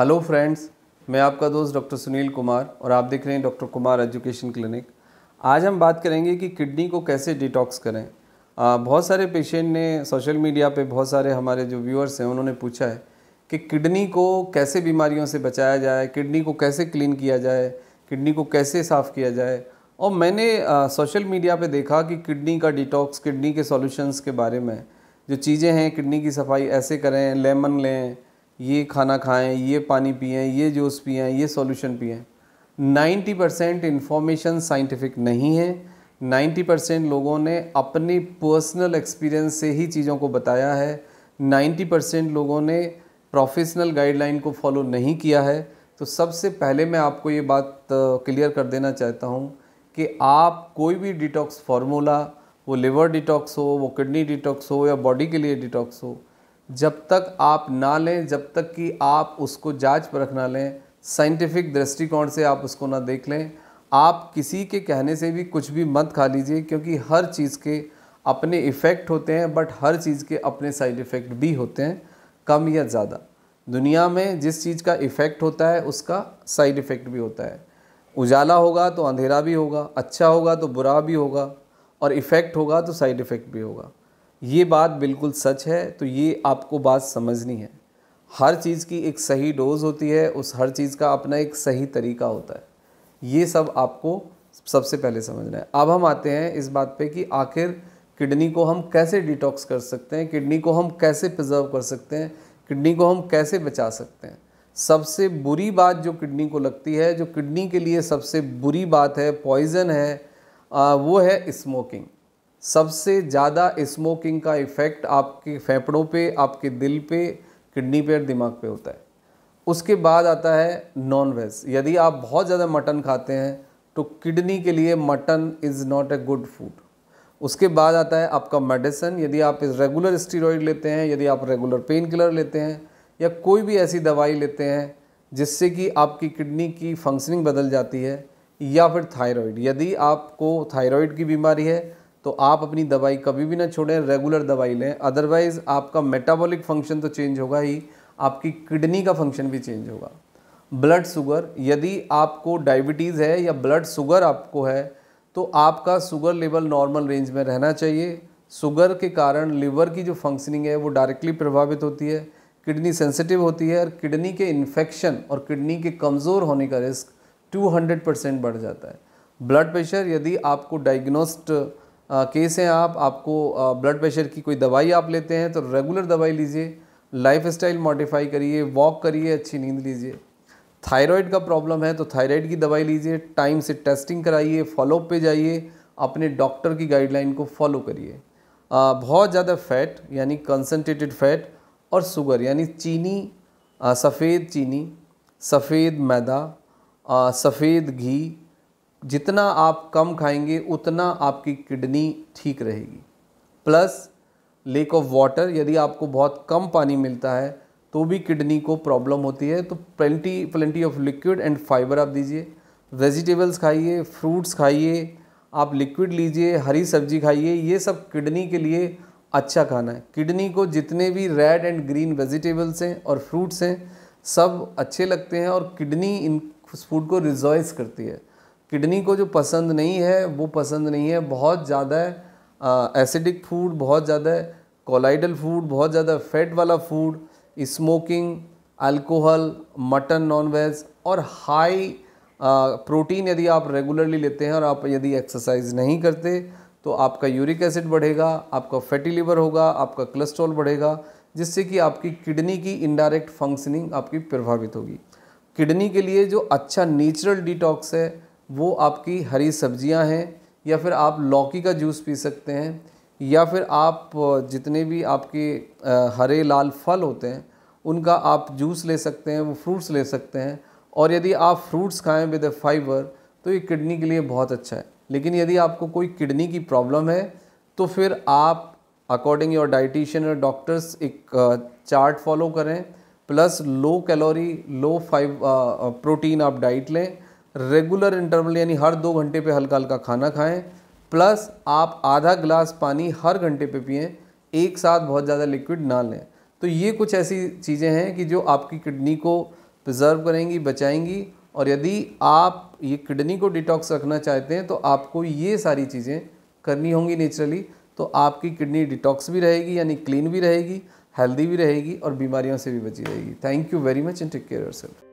hello friends मैं आपका दोस्त डॉक्टर सुनील कुमार और आप देख रहे हैं डॉक्टर कुमार एजुकेशन क्लिनिक आज हम बात करेंगे कि किडनी को कैसे डिटॉक्स करें बहुत सारे पेशेंट ने सोशल मीडिया पे बहुत सारे हमारे जो व्यूअर्स हैं उन्होंने पूछा है कि किडनी को कैसे बीमारियों से बचाया जाए किडनी को कैसे क्लीन किया जाए किडनी को कैसे साफ़ किया जाए और मैंने सोशल मीडिया पे देखा कि किडनी का डिटॉक्स किडनी के सॉल्यूशंस के बारे में जो चीज़ें हैं किडनी की सफाई ऐसे करें लेमन लें ये खाना खाएं ये पानी पिएं ये जूस पिएं ये सॉल्यूशन पिएं 90 परसेंट इन्फॉर्मेशन साइंटिफिक नहीं है 90 परसेंट लोगों ने अपनी पर्सनल एक्सपीरियंस से ही चीज़ों को बताया है 90 परसेंट लोगों ने प्रोफेशनल गाइडलाइन को फॉलो नहीं किया है तो सबसे पहले मैं आपको ये बात क्लियर कर देना चाहता हूँ कि आप कोई भी डिटॉक्स फार्मूला वो लिवर डिटॉक्स हो वो किडनी डिटॉक्स हो या बॉडी के लिए डिटॉक्स हो जब तक आप ना लें जब तक कि आप उसको जांच पर रखना लें साइंटिफिक दृष्टिकोण से आप उसको ना देख लें आप किसी के कहने से भी कुछ भी मत खा लीजिए क्योंकि हर चीज़ के अपने इफ़ेक्ट होते हैं बट हर चीज़ के अपने साइड इफ़ेक्ट भी होते हैं कम या ज़्यादा दुनिया में जिस चीज़ का इफ़ेक्ट होता है उसका साइड इफ़ेक्ट भी होता है उजाला होगा तो अंधेरा भी होगा अच्छा होगा तो बुरा भी होगा और इफ़ेक्ट होगा तो साइड इफ़ेक्ट भी होगा ये बात बिल्कुल सच है तो ये आपको बात समझनी है हर चीज़ की एक सही डोज़ होती है उस हर चीज़ का अपना एक सही तरीका होता है ये सब आपको सबसे पहले समझना है अब हम आते हैं इस बात पे कि आखिर किडनी को हम कैसे डिटॉक्स कर सकते हैं किडनी को हम कैसे प्रिजर्व कर सकते हैं किडनी को हम कैसे बचा सकते हैं सबसे बुरी बात जो किडनी को लगती है जो किडनी के लिए सबसे बुरी बात है पॉइज़न है वो है स्मोकिंग सबसे ज़्यादा स्मोकिंग का इफ़ेक्ट आपके फेफड़ों पे आपके दिल पे किडनी पे और दिमाग पे होता है उसके बाद आता है नॉन वेज यदि आप बहुत ज़्यादा मटन खाते हैं तो किडनी के लिए mutton is not a good food उसके बाद आता है आपका मेडिसन यदि आप रेगुलर स्टीरोइड लेते हैं यदि आप रेगुलर पेन किलर लेते हैं या कोई भी ऐसी दवाई लेते हैं जिससे कि आपकी किडनी की फंक्शनिंग बदल जाती है या फिर थायराइड यदि आपको थायराइड की बीमारी है तो आप अपनी दवाई कभी भी ना छोड़ें रेगुलर दवाई लें अदरवाइज़ आपका मेटाबॉलिक फंक्शन तो चेंज होगा ही आपकी किडनी का फंक्शन भी चेंज होगा ब्लड शुगर यदि आपको डायबिटीज़ है या ब्लड शुगर आपको है तो आपका शुगर लेवल नॉर्मल रेंज में रहना चाहिए शुगर के कारण लिवर की जो फंक्शनिंग है वो डायरेक्टली प्रभावित होती है किडनी सेंसिटिव होती है और किडनी के इन्फेक्शन और किडनी के कमज़ोर होने का रिस्क 200 परसेंट बढ़ जाता है ब्लड प्रेशर यदि आपको डायग्नोस्ड केस हैं आप आपको ब्लड प्रेशर की कोई दवाई आप लेते हैं तो रेगुलर दवाई लीजिए लाइफ स्टाइल मॉडिफाई करिए वॉक करिए अच्छी नींद लीजिए थायराइड का प्रॉब्लम है तो थायराइड की दवाई लीजिए टाइम से टेस्टिंग कराइए फॉलोअप पे जाइए अपने डॉक्टर की गाइडलाइन को फॉलो करिए बहुत ज़्यादा फैट यानी कंसनट्रेटेड फैट और शुगर यानी चीनी सफ़ेद चीनी सफ़ेद मैदा सफ़ेद घी जितना आप कम खाएंगे उतना आपकी किडनी ठीक रहेगी प्लस लेक ऑफ वाटर यदि आपको बहुत कम पानी मिलता है तो भी किडनी को प्रॉब्लम होती है तो plenty plenty of liquid and fibre आप दीजिए वेजिटेबल्स खाइए फ्रूट्स खाइए आप लिक्विड लीजिए हरी सब्जी खाइए ये सब किडनी के लिए अच्छा खाना है किडनी को जितने भी रेड एंड ग्रीन वेजिटेबल्स हैं और फ्रूट्स हैं सब अच्छे लगते हैं और किडनी इन फूड को रिजॉइस करती है किडनी को जो पसंद नहीं है वो पसंद नहीं है बहुत ज़्यादा एसिडिक फूड बहुत ज़्यादा कोलाइडल फूड बहुत ज़्यादा फैट वाला food smoking alcohol mutton nonveg और हाई प्रोटीन यदि आप रेगुलरली लेते हैं और आप यदि एक्सरसाइज नहीं करते तो आपका यूरिक एसिड बढ़ेगा आपका फैटी लिवर होगा आपका कोलेस्ट्रॉल बढ़ेगा जिससे कि आपकी किडनी की इनडायरेक्ट फंक्शनिंग आपकी प्रभावित होगी किडनी के लिए जो अच्छा नेचुरल डिटॉक्स है वो आपकी हरी सब्जियां हैं या फिर आप लौकी का जूस पी सकते हैं या फिर आप जितने भी आपके हरे लाल फल होते हैं उनका आप जूस ले सकते हैं वो फ्रूट्स ले सकते हैं और यदि आप फ्रूट्स खाएं विद फाइबर तो ये किडनी के लिए बहुत अच्छा है लेकिन यदि आपको कोई किडनी की प्रॉब्लम है तो फिर आप अकॉर्डिंग योर डाइटिशियन और डॉक्टर्स एक चार्ट फॉलो करें plus low calorie low five protein आप डाइट लें रेगुलर इंटरवल यानी हर दो घंटे पे हल्का हल्का खाना खाएं प्लस आप आधा गिलास पानी हर घंटे पे पिएं एक साथ बहुत ज़्यादा लिक्विड ना लें तो ये कुछ ऐसी चीज़ें हैं कि जो आपकी किडनी को प्रिजर्व करेंगी बचाएंगी और यदि आप ये किडनी को डिटॉक्स रखना चाहते हैं तो आपको ये सारी चीज़ें करनी होंगी नेचुरली तो आपकी किडनी डिटॉक्स भी रहेगी यानी क्लीन भी रहेगी हेल्दी भी रहेगी और बीमारियों से भी बची रहेगी thank you very much and take care self